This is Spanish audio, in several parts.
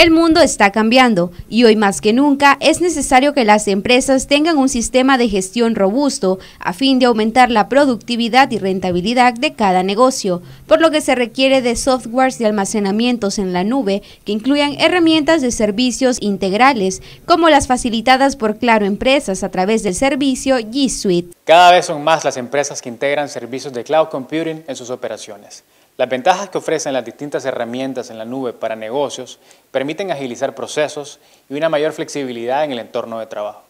El mundo está cambiando y hoy más que nunca es necesario que las empresas tengan un sistema de gestión robusto a fin de aumentar la productividad y rentabilidad de cada negocio, por lo que se requiere de softwares de almacenamientos en la nube que incluyan herramientas de servicios integrales, como las facilitadas por Claro Empresas a través del servicio G Suite. Cada vez son más las empresas que integran servicios de cloud computing en sus operaciones. Las ventajas que ofrecen las distintas herramientas en la nube para negocios permiten agilizar procesos y una mayor flexibilidad en el entorno de trabajo.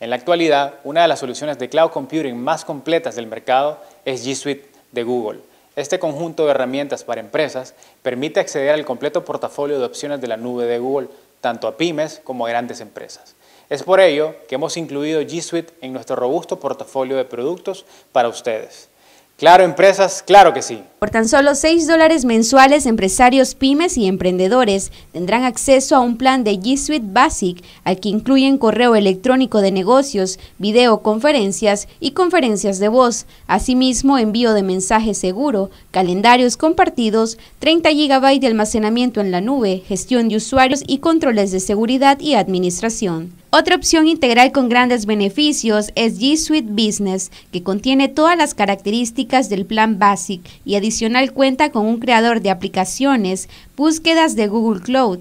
En la actualidad, una de las soluciones de cloud computing más completas del mercado es G Suite de Google. Este conjunto de herramientas para empresas permite acceder al completo portafolio de opciones de la nube de Google, tanto a pymes como a grandes empresas. Es por ello que hemos incluido G Suite en nuestro robusto portafolio de productos para ustedes. Claro, empresas, claro que sí. Por tan solo 6 dólares mensuales, empresarios, pymes y emprendedores tendrán acceso a un plan de G Suite Basic, al que incluyen correo electrónico de negocios, videoconferencias y conferencias de voz, asimismo envío de mensaje seguro, calendarios compartidos, 30 GB de almacenamiento en la nube, gestión de usuarios y controles de seguridad y administración. Otra opción integral con grandes beneficios es G Suite Business, que contiene todas las características del plan Basic y adicionalmente cuenta con un creador de aplicaciones, búsquedas de Google Cloud,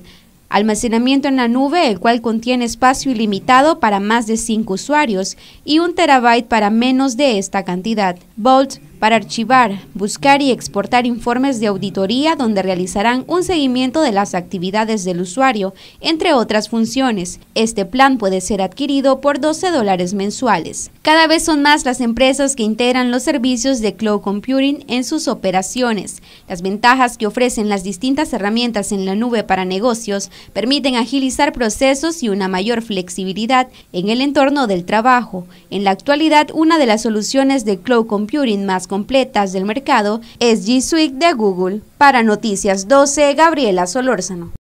almacenamiento en la nube, el cual contiene espacio ilimitado para más de 5 usuarios y un terabyte para menos de esta cantidad para archivar, buscar y exportar informes de auditoría donde realizarán un seguimiento de las actividades del usuario, entre otras funciones. Este plan puede ser adquirido por 12 dólares mensuales. Cada vez son más las empresas que integran los servicios de cloud computing en sus operaciones. Las ventajas que ofrecen las distintas herramientas en la nube para negocios permiten agilizar procesos y una mayor flexibilidad en el entorno del trabajo. En la actualidad, una de las soluciones de cloud computing más completas del mercado es G Suite de Google. Para Noticias 12, Gabriela Solórzano.